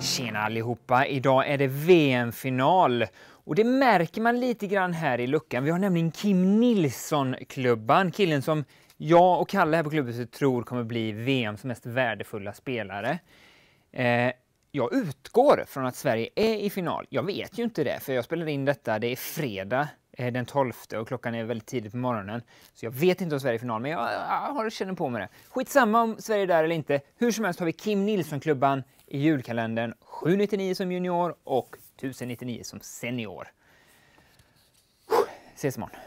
Tjena allihopa! Idag är det VM-final och det märker man lite grann här i luckan. Vi har nämligen Kim Nilsson-klubban, killen som jag och Kalle här på klubbhuset tror kommer bli VMs mest värdefulla spelare. Eh, jag utgår från att Sverige är i final. Jag vet ju inte det, för jag spelar in detta, det är fredag Eh, den 12 och klockan är väldigt tidigt på morgonen. Så jag vet inte om Sverige är i final, men jag, jag, jag känner på mig det. Skitsamma om Sverige är där eller inte. Hur som helst har vi Kim Nilsson-klubban i julkalendern. 799 som junior och 1099 som senior. Ses imorgon.